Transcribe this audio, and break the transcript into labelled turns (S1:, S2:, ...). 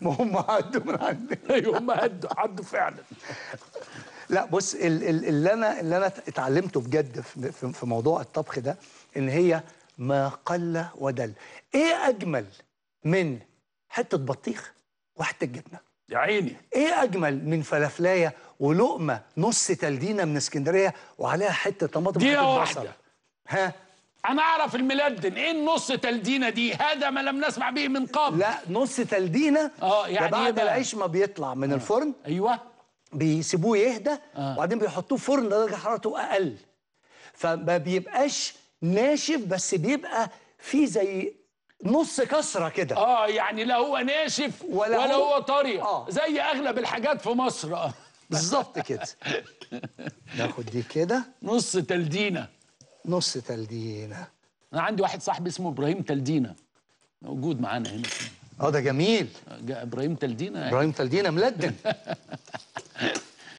S1: ما هم عدوا من عندنا ايوه هم عدوا عدوا فعلا
S2: لا بص اللي انا اللي انا اتعلمته بجد في موضوع الطبخ ده ان هي ما قل ودل ايه اجمل من حته بطيخ وحته جبنه يا عيني ايه اجمل من فلافلايه ولقمه نص تلدينه من اسكندريه وعليها حته طماطم وحته بصل ها
S1: انا اعرف الملدن ايه النص تلدينه دي هذا ما لم نسمع به من قبل لا
S2: نص تلدينه اه يعني بعد إيه العيش ما بيطلع من آه. الفرن ايوه بيسيبوه يهدى آه. وبعدين بيحطوه في فرن درجه حرارته اقل فما بيبقاش ناشف بس بيبقى فيه زي نص كسره كده اه
S1: يعني لا هو ناشف ولا, ولا هو, هو طري آه. زي اغلب الحاجات في مصر اه بالظبط كده
S2: ناخد دي كده
S1: نص تلدينه نص تلدينه انا عندي واحد صاحبي اسمه ابراهيم تلدينه موجود معانا هنا اه ده جميل ابراهيم تلدينه ابراهيم تلدينه ملدن